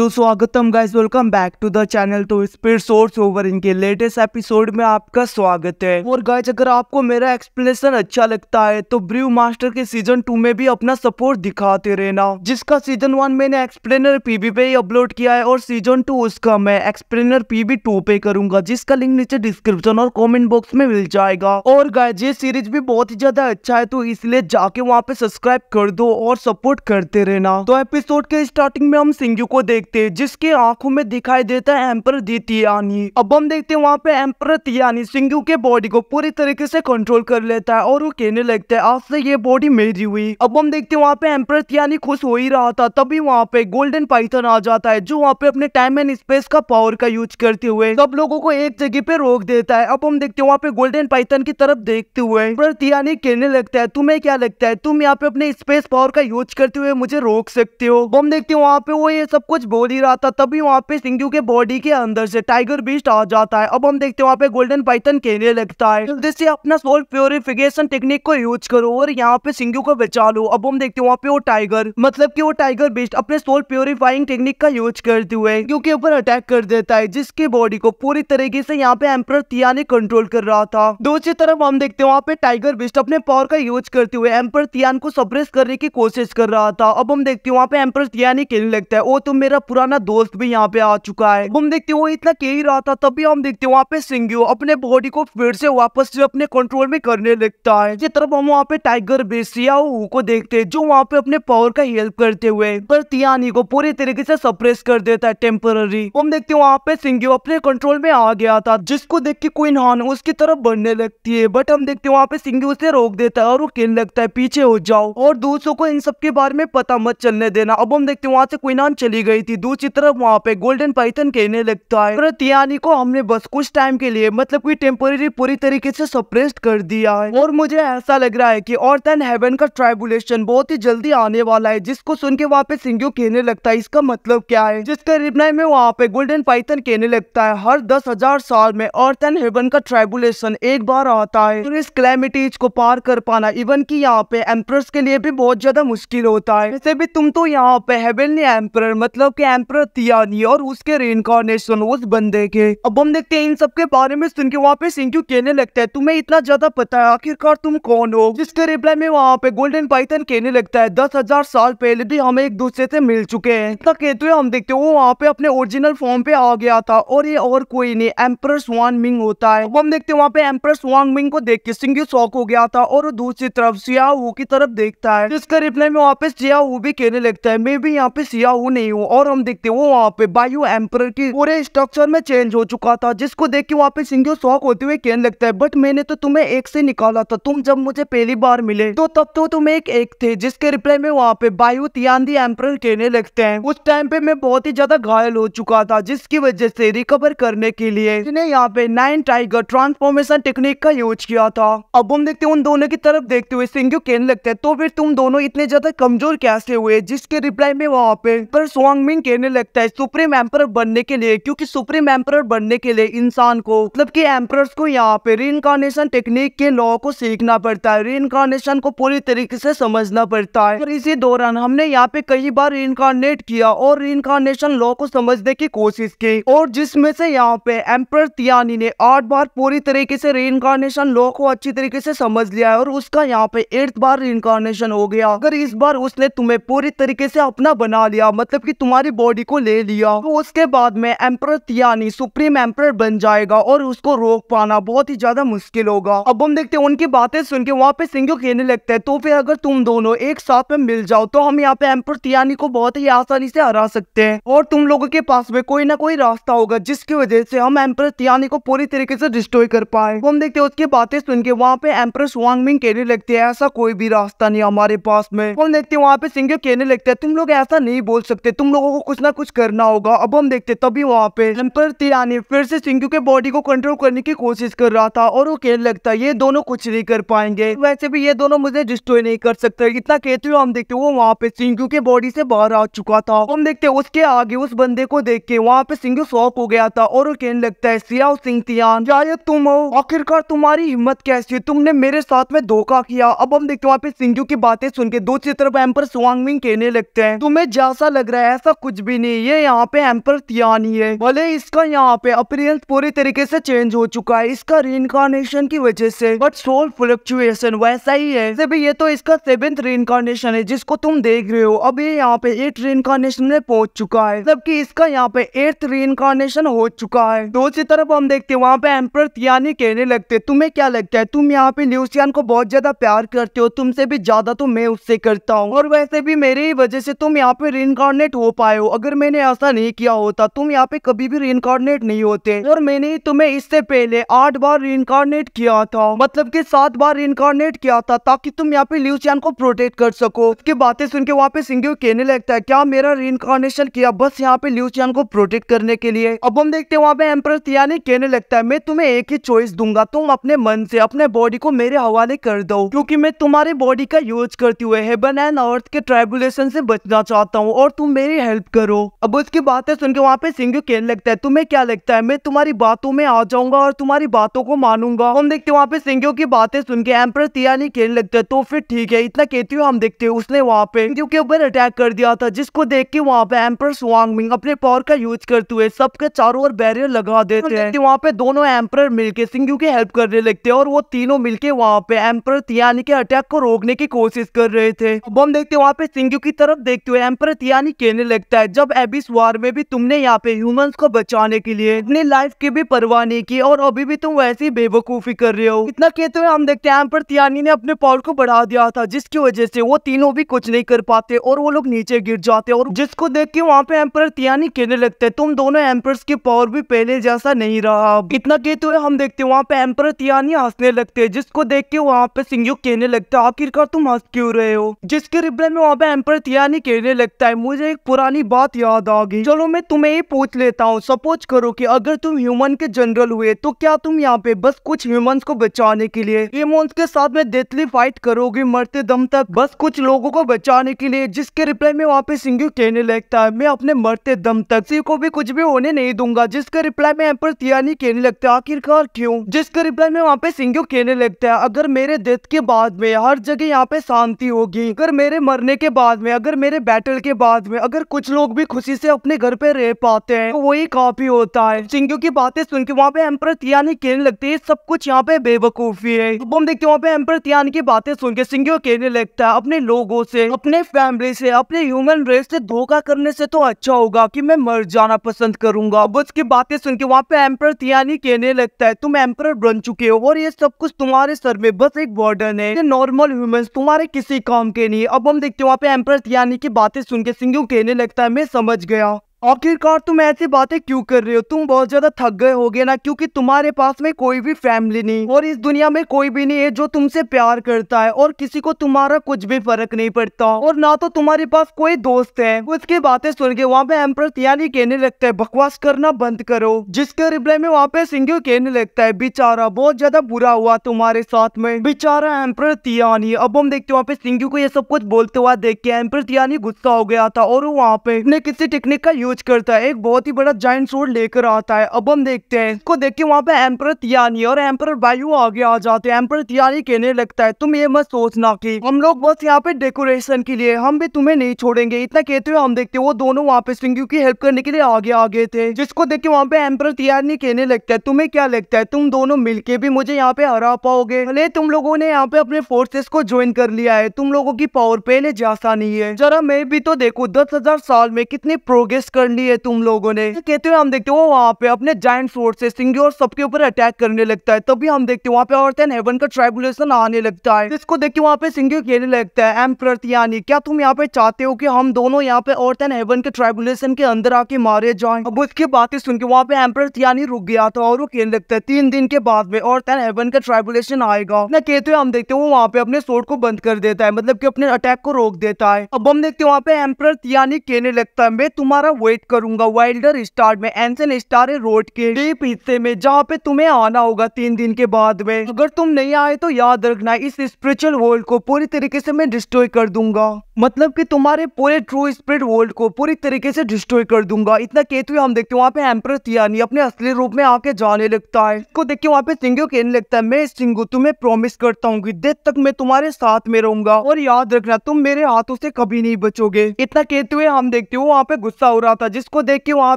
सो स्वागतम guys welcome back to the channel तो स्पीड सोर्स ओवर इनके लेटेस्ट एपिसोड में आपका स्वागत है और गाइस अगर आपको मेरा एक्सप्लेनेशन अच्छा लगता है तो ब्रू मास्टर के सीजन टू में भी अपना सपोर्ट दिखाते रहना जिसका सीजन वन मैंने एक्सप्लेनर पीबी पे ही अपलोड किया है और सीजन टू उसका मैं एक्सप्लेनर पीबी टू पे करूंगा जिसका लिंक नीचे डिस्क्रिप्शन और कॉमेंट बॉक्स में मिल जाएगा और गाइज ये सीरीज भी बहुत ही ज्यादा अच्छा है तो इसलिए जाके वहाँ पे सब्सक्राइब कर दो और सपोर्ट करते रहना तो एपिसोड के स्टार्टिंग में हम सिंगू को देख देखते हैं जिसके आंखों में दिखाई देता है एम्पर दितियानी अब हम देखते हैं वहाँ पे एम्पर तियानी सिंगू के बॉडी को पूरी तरीके से कंट्रोल कर लेता है और वो कहने लगता है आज से ये बॉडी मेरी हुई अब हम देखते हैं वहाँ पे एम्पर तियानी खुश हो ही रहा था तभी वहाँ पे गोल्डन पाइथन आ जाता है जो वहाँ पे अपने टाइम एंड स्पेस का पावर का यूज करते हुए सब लोगों को एक जगह पे रोक देता है अब हम देखते हैं वहाँ पे गोल्डन पाइथन की तरफ देखते हुए तियानी कहने लगता है तुम्हें क्या लगता है तुम यहाँ पे अपने स्पेस पावर का यूज करते हुए मुझे रोक सकते हो हम देखते हैं वहाँ पे वो ये सब कुछ बोल ही रहा था तभी वहाँ पे सिंगू के बॉडी के अंदर से टाइगर बीस्ट आ जाता है अब हम देखते हैं वहाँ पे गोल्डन पाइथन कहने लगता है जल्दी से अपना सोल प्योरिफिकेशन टेक्निक को यूज करो और यहाँ पे सिंगू को बचा लो अब हम देखते हैं वहाँ पे वो टाइगर मतलब की वो टाइगर बीस्ट अपने सोल प्योरिफाइंग टेक्निक का यूज करते हुए क्यूँकी के ऊपर अटैक कर देता है जिसके बॉडी को पूरी तरीके से यहाँ पे एम्पर तिया ने कंट्रोल कर रहा था दूसरी तरफ हम देखते हैं वहाँ पे टाइगर बीस्ट अपने पावर का यूज करते हुए एम्पर तियान को सप्रेस करने की कोशिश कर रहा था अब हम देखते हैं वहाँ पे एम्पर तिया ने कहने लगता है ओ तुम मेरा पुराना दोस्त भी यहाँ पे आ चुका है हम देखते हो इतना के ही रहा था तभी हम देखते वहाँ पे सिंगू अपने बॉडी को फिर से वापस से अपने कंट्रोल में करने लगता है जिस तरफ हम वहाँ पे टाइगर बेसिया को देखते है जो वहाँ पे अपने पावर का हेल्प करते हुए पर तियानी को पूरी तरीके से सप्रेस कर देता है टेम्पररी हम देखते वहाँ पे सिंग अपने कंट्रोल में आ गया था जिसको देख के कोई नान उसकी तरफ बढ़ने लगती है बट हम देखते वहाँ पे सिंगू उसे रोक देता है और वो कहने लगता है पीछे हो जाओ और दूसरों को इन सब के बारे में पता मत चलने देना अब हम देखते वहाँ से कोई नान चली गई थी दूसरी तरफ वहाँ पे गोल्डन पाइथन कहने लगता है रतियानी को हमने बस कुछ टाइम के लिए मतलब की टेम्पोरेरी पूरी तरीके से सप्रेस्ड कर दिया है और मुझे ऐसा लग रहा है की और हेवन का ट्राइबुलेशन बहुत ही जल्दी आने वाला है जिसको सुन के वहाँ पे सिंगो कहने लगता है इसका मतलब क्या है जिसका रिप्लाई में वहाँ पे गोल्डन पाइथन कहने लगता है हर दस हजार साल में और हेवन का ट्राइबुलेशन एक बार आता है तो इस क्लैमिटीज को पार कर पाना इवन की यहाँ पे एम्प्रेस के लिए भी बहुत ज्यादा मुश्किल होता है वैसे भी तुम तो यहाँ पे हेवन ने मतलब के एम्पर तियानी और उसके रेनकॉर्नेशन उस बंदे के अब हम देखते हैं इन सबके बारे में सुन के वहाँ पे सिंक्यू कहने लगता है तुम्हें इतना ज्यादा पता है आखिरकार तुम कौन हो जिसके रिप्लाई में वहाँ पे गोल्डन पाइथन कहने लगता है दस हजार साल पहले भी हम एक दूसरे से मिल चुके हैं इतना कहते हुए हम देखते वो वहाँ पे अपने ओरिजिनल फॉर्म पे आ गया था और ये और कोई नहीं एम्प्रेस वान मिंग होता है अब हम देखते हैं वहाँ पे एम्प्रेस वांग मिंग को देख के सिंगू शौक हो गया था और दूसरी तरफ सियाहू की तरफ देखता है जिसके रिप्लाई में वहाँ पे सियाहू भी कहने लगता है मैं भी यहाँ पे सियाहू नहीं हूँ और हम देखते हैं वो वहाँ पे बायो एम्पर के पूरे स्ट्रक्चर में चेंज हो चुका था जिसको देख के वहाँ पे सिंगो शॉक होते हुए कहने लगता है बट मैंने तो तुम्हें एक से निकाला था तुम जब मुझे पहली बार मिले तो तब तो तुम एक एक थे जिसके रिप्लाई में वहाँ पे बायो दी एम्पर कहने लगते हैं उस टाइम पे मैं बहुत ही ज्यादा घायल हो चुका था जिसकी वजह से रिकवर करने के लिए इसने यहाँ पे नाइन टाइगर ट्रांसफॉर्मेशन टेक्निक का यूज किया था अब हम देखते उन दोनों की तरफ देखते हुए सिंगो कहने लगता है तो फिर तुम दोनों इतने ज्यादा कमजोर कैसे हुए जिसके रिप्लाई में वहाँ पे पर मिंग क्वेश्चन कहने लगता है सुप्रीम एम्पर बनने के लिए क्योंकि सुप्रीम एम्पर बनने के लिए इंसान को मतलब कि एम्पर को यहाँ पे रिनकॉर्नेशन टेक्निक के लॉ को सीखना पड़ता है रिनकॉर्नेशन को पूरी तरीके से समझना पड़ता है और इसी दौरान हमने यहाँ पे कई बार रिनकॉर्नेट किया और रिनकॉर्नेशन लॉ को समझने की कोशिश की और जिसमें से यहाँ पे एम्पर तियानी ने आठ बार पूरी तरीके से रिनकॉर्नेशन लॉ को अच्छी तरीके से समझ लिया है और उसका यहाँ पे एट बार रिनकॉर्नेशन हो गया अगर इस बार उसने तुम्हें पूरी तरीके से अपना बना लिया मतलब की तुम्हारी अपनी बॉडी को ले लिया तो उसके बाद में एम्पर तियानी सुप्रीम एम्पर बन जाएगा और उसको रोक पाना बहुत ही ज्यादा मुश्किल होगा अब हम देखते हैं उनकी बातें सुन के वहाँ पे सिंगो कहने लगते हैं तो फिर अगर तुम दोनों एक साथ में मिल जाओ तो हम यहाँ पे एम्पर तियानी को बहुत ही आसानी से हरा सकते हैं और तुम लोगों के पास में कोई ना कोई रास्ता होगा जिसकी वजह से हम एम्पर तियानी को पूरी तरीके से डिस्ट्रॉय कर पाए तो हम देखते उसकी बातें सुन के वहाँ पे एम्पर स्वांगमिंग कहने लगते है ऐसा कोई भी रास्ता नहीं हमारे पास में तो हम देखते हैं वहाँ पे सिंगो कहने लगते है तुम लोग ऐसा नहीं बोल सकते तुम लोगों को कुछ ना कुछ करना होगा अब हम देखते तभी वहाँ पे एम्पर तिरानी फिर से सिंकू के बॉडी को कंट्रोल करने की कोशिश कर रहा था और वो कहने लगता है ये दोनों कुछ नहीं कर पाएंगे वैसे भी ये दोनों मुझे डिस्ट्रॉय नहीं कर सकते इतना कहते हुए हम देखते वो वहाँ पे सिंकू के बॉडी से बाहर आ चुका था हम देखते उसके आगे उस बंदे को देख के वहाँ पे सिंगू शॉक हो गया था और वो कहने लगता है सियाओ सिंह तियान शायद तुम हो आखिरकार तुम्हारी हिम्मत कैसी है तुमने मेरे साथ में धोखा किया अब हम देखते वहाँ पे सिंकू की बातें सुन के दूसरी तरफ एम्पर सुंग कहने लगते हैं तुम्हें जैसा लग रहा है ऐसा कुछ कुछ भी नहीं ये यहाँ पे एम्पर त्यानी है भले इसका यहाँ पे अपरियंस पूरी तरीके से चेंज हो चुका है इसका रिइनकारनेशन की वजह से बट सोल फ्लक्चुएशन वैसा ही है जब ये तो इसका सेवेंथ रिइनकारनेशन है जिसको तुम देख रहे हो अब ये यहाँ पे एट रिइनकारनेशन में पहुंच चुका है जबकि इसका यहाँ पे एट रिइनकारनेशन हो चुका है दूसरी तो तरफ हम देखते वहाँ पे एम्पर त्यानी कहने लगते तुम्हे क्या लगता है तुम यहाँ पे ल्यूसियान को बहुत ज्यादा प्यार करते हो तुमसे भी ज्यादा तो मैं उससे करता हूँ और वैसे भी मेरी वजह से तुम यहाँ पे रिइनकारनेट हो पाए आए हो अगर मैंने ऐसा नहीं किया होता तुम यहाँ पे कभी भी रिनकॉर्नेट नहीं होते और मैंने तुम्हें इससे पहले आठ बार रिनकॉर्नेट किया था मतलब की सात बार रिनकॉर्नेट किया था ताकि तुम यहाँ पे ल्यू चैन को प्रोटेक्ट कर सको उसकी बातें सुन के वहाँ पे सिंगे कहने लगता है क्या मेरा रिनकॉर्नेशन किया बस यहाँ पे लिव चैन को प्रोटेक्ट करने के लिए अब हम देखते हैं वहाँ पे एम्पर तियानी कहने लगता है मैं तुम्हें एक ही चॉइस दूंगा तुम अपने मन से अपने बॉडी को मेरे हवाले कर दो क्योंकि मैं तुम्हारे बॉडी का यूज करते हुए हेबन एंड अर्थ के ट्राइबुलेशन से बचना चाहता हूँ और तुम मेरी हेल्प हेल्प करो अब उसकी बातें सुन के वहाँ पे सिंगू कहने लगता है तुम्हें क्या लगता है मैं तुम्हारी बातों में आ जाऊंगा और तुम्हारी बातों को मानूंगा हम देखते वहाँ पे सिंगू की बातें सुन के एम्पर तियानी कहने लगता है तो फिर ठीक है इतना कहती हूँ हम देखते हैं उसने वहाँ पे सिंगू के ऊपर अटैक कर दिया था जिसको देख के वहाँ पे एम्पर सुवांग अपने पावर का यूज करते हुए सबके चारों ओर बैरियर लगा देते हैं वहाँ पे दोनों एम्पर के सिंगू की हेल्प करने लगते है और वो तीनों मिलकर वहाँ पे एम्पर तियानी के अटैक को रोकने की कोशिश कर रहे थे अब हम देखते वहाँ पे सिंगू की तरफ देखते हुए एम्पर तियानी कहने लगते लगता है जब एबिस वार में भी तुमने यहाँ पे ह्यूमंस को बचाने के लिए अपनी लाइफ की भी परवाह नहीं की और अभी भी तुम वैसी बेवकूफी कर रहे हो इतना कहते हुए हम देखते हैं पर तियानी ने अपने पावर को बढ़ा दिया था जिसकी वजह से वो तीनों भी कुछ नहीं कर पाते और वो लोग नीचे गिर जाते और जिसको देख के वहाँ पे एम्पर तियानी कहने लगते है तुम दोनों एम्पर की पावर भी पहले जैसा नहीं रहा इतना कहते हुए हम देखते वहाँ पे एम्पर तियानी हंसने लगते है जिसको देख के वहाँ पे सिंह कहने लगता है आखिरकार तुम हंस क्यूँ रहे हो जिसके रिप्लाई में वहाँ पे एम्पर तियानी कहने लगता है मुझे एक पुरानी वाली बात याद आ गई चलो मैं तुम्हें ये पूछ लेता हूँ सपोज करो कि अगर तुम ह्यूमन के जनरल हुए तो क्या तुम यहाँ पे बस कुछ ह्यूमन को बचाने के लिए एमोन्स के साथ में डेथली फाइट करोगे मरते दम तक बस कुछ लोगो को बचाने के लिए जिसके रिप्लाई में वहाँ पे सिंगू कहने लगता है मैं अपने मरते दम तक किसी को भी कुछ भी होने नहीं दूंगा जिसके रिप्लाई में एम्पर तियानी कहने लगता है आखिरकार क्यों जिसके रिप्लाई में वहाँ पे सिंगू कहने लगता है अगर मेरे डेथ के बाद में हर जगह यहाँ पे शांति होगी अगर मेरे मरने के बाद में अगर मेरे बैटल के बाद में अगर कुछ कुछ लोग भी खुशी से अपने घर पे रह पाते हैं तो वही काफी होता है सिंगो की बातें सुन के वहाँ पे एम्पर तियान ही कहने लगती है सब कुछ यहाँ पे बेवकूफी है अब हम देखते हैं वहाँ पे एम्पर तियान की बातें सुन के सिंगो कहने लगता है अपने लोगों से अपने फैमिली से अपने ह्यूमन रेस से धोखा करने से तो अच्छा होगा की मैं मर जाना पसंद करूंगा अब उसकी बातें सुन के वहाँ पे एम्पर तियान ही कहने लगता है तुम एम्पर बन चुके हो और ये सब कुछ तुम्हारे सर में बस एक बॉर्डन है नॉर्मल ह्यूमन तुम्हारे किसी काम के नहीं अब हम देखते हैं वहाँ पे एम्पर तियानी की बातें सुन के सिंगू कहने लगता रास्ता में समझ गया आखिरकार तुम ऐसी बातें क्यों कर रहे हो तुम बहुत ज्यादा थक गए गए ना क्योंकि तुम्हारे पास में कोई भी फैमिली नहीं और इस दुनिया में कोई भी नहीं है जो तुमसे प्यार करता है और किसी को तुम्हारा कुछ भी फर्क नहीं पड़ता और ना तो तुम्हारे पास कोई दोस्त है उसकी बातें सुन के वहाँ पे एम्प्रेस यानी कहने लगता है बकवास करना बंद करो जिसके रिप्लाई में वहाँ पे सिंगू कहने लगता है बेचारा बहुत ज्यादा बुरा हुआ तुम्हारे साथ में बेचारा एम्प्रेस यानी अब हम देखते वहाँ पे सिंगू को ये सब कुछ बोलते हुआ देख के एम्प्रेस यानी गुस्सा हो गया था और वहाँ पे किसी टेक्निक का यूज यूज करता है एक बहुत ही बड़ा जाइंट सोर्ड लेकर आता है अब हम देखते हैं को देख के वहाँ पे एम्पर तियानी और एम्पर वायु आगे आ जाते हैं एम्पर तियानी कहने लगता है तुम ये मत सोचना की हम लोग बस यहाँ पे डेकोरेशन के लिए हम भी तुम्हें नहीं छोड़ेंगे इतना कहते हुए हम देखते हैं वो दोनों वहाँ पे सिंगू की हेल्प करने के लिए आगे आगे थे जिसको देख के वहाँ पे एम्पर तियानी कहने लगता है तुम्हें क्या लगता है तुम दोनों मिलके भी मुझे यहाँ पे हरा पाओगे भले तुम लोगों ने यहाँ पे अपने फोर्सेस को ज्वाइन कर लिया है तुम लोगों की पावर पहले जैसा नहीं है जरा मैं भी तो देखो दस हजार साल में कितनी प्रोग्रेस कर कर लिए तुम लोगों ने कहते हुए हम देखते हो वहाँ पे अपने जाइंट फोर्सेस और सबके ऊपर अटैक करने लगता है तभी हम देखते वहाँ पे और हेवन का ट्राइबुलेशन आने लगता है इसको देख के वहाँ पे सिंग्योर कहने लगता है एम प्रतियानी क्या तुम यहाँ पे चाहते हो कि हम दोनों यहाँ पे और हेवन के ट्राइबुलेशन के अंदर आके मारे जाए अब उसकी बातें सुन के वहाँ पे एम प्रतियानी रुक गया था और वो कहने लगता है तीन दिन के बाद में और हेवन का ट्राइबुलेशन आएगा न कहते हुए हम देखते वो वहाँ पे अपने सोट को बंद कर देता है मतलब की अपने अटैक को रोक देता है अब हम देखते वहाँ पे एम्पर तियानी कहने लगता है मैं तुम्हारा वो वेट करूंगा वाइल्डर स्टार में एंसन स्टार रोड के डीप हिस्से में जहाँ पे तुम्हें आना होगा तीन दिन के बाद में अगर तुम नहीं आए तो याद रखना इस स्पिरिचुअल वर्ल्ड को पूरी तरीके से मैं डिस्ट्रॉय कर दूंगा मतलब कि तुम्हारे पूरे ट्रू स्प्रिट वर्ल्ड को पूरी तरीके से डिस्ट्रॉय कर दूंगा इतना कहते हुए हम देखते हैं वहाँ पे एम्पर तियानी अपने असली रूप में आके जाने लगता है को देख के वहाँ पे सिंगो कहने लगता है मैं सिंगो तुम्हें प्रॉमिस करता हूँ की देर तक मैं तुम्हारे साथ में रहूंगा और याद रखना तुम मेरे हाथों से कभी नहीं बचोगे इतना कहते हुए हम देखते हो वहाँ पे गुस्सा हो रहा था जिसको देख के वहाँ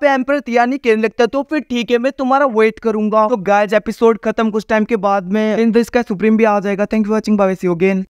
पे एम्पर तियानी कहने लगता है तो फिर ठीक है मैं तुम्हारा वेट करूंगा तो गायज एपिसोड खत्म कुछ टाइम के बाद में का सुप्रीम भी आ जाएगा thank you watching bye see again